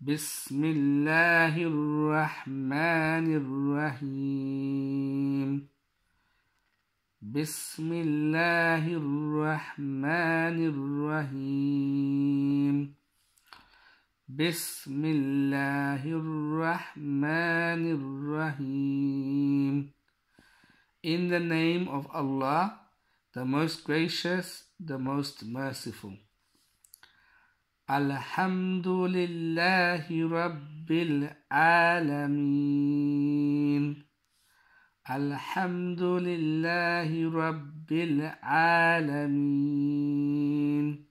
بسم الله الرحمن الرحيم بسم الله الرحمن الرحيم بسم الله الرحمن الرحيم In the name of Allah, the most gracious, the most merciful. الحمد لله رب العالمين الحمد لله رب العالمين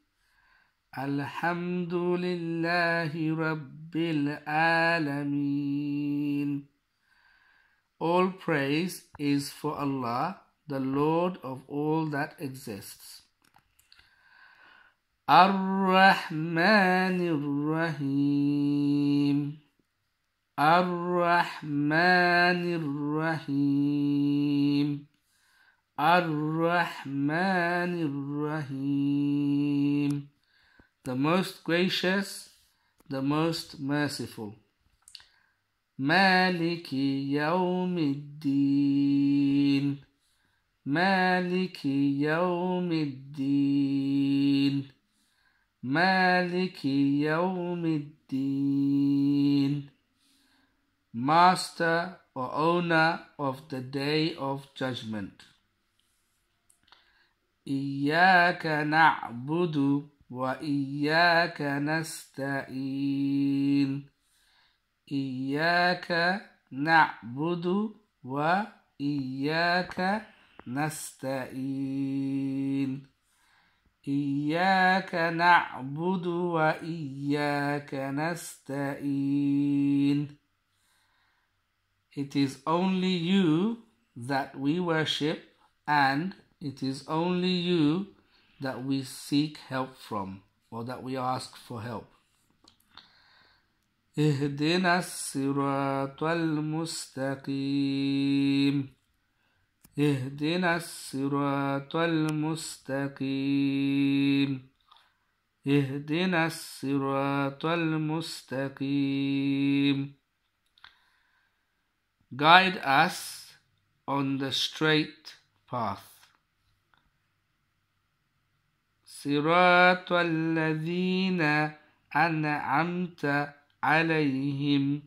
الحمد لله رب العالمين All praise is for Allah, the Lord of all that exists. الرحمن الرحيم الرحمن الرحيم الرحمن الرحيم The most gracious, the most merciful. مالك يوم الدين مالك يوم الدين Maliki Yawmiddin Master or owner of the day of judgment Iyaka na'budu wa iyaka nasta'in Iyaka na'budu wa iyaka nasta'in nasta إياك نعبد وإياك نستعين It is only you that we worship and it is only you that we seek help from or that we ask for help. اهدنا الصراط المستقيم اهدنا الصراط المستقيم اهدنا الصراط المستقيم guide us on the straight path صراط الذين أنعمت عليهم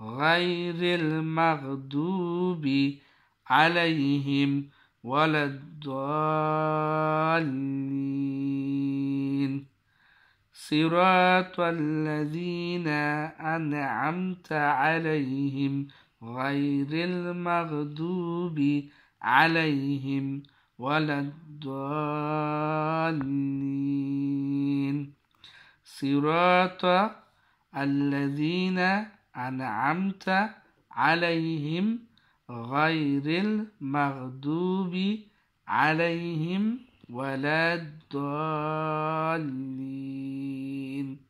غير المغضوب عليهم عليهم ولا الضالين صراط الذين أنعمت عليهم غير المغضوب عليهم ولا الضالين صراط الذين أنعمت عليهم غير المغضوب عليهم ولا الضالين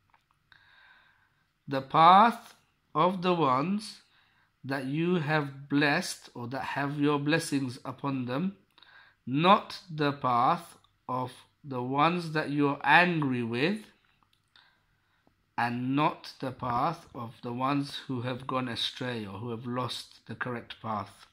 The path of the ones that you have blessed or that have your blessings upon them, not the path of the ones that you're angry with, and not the path of the ones who have gone astray or who have lost the correct path.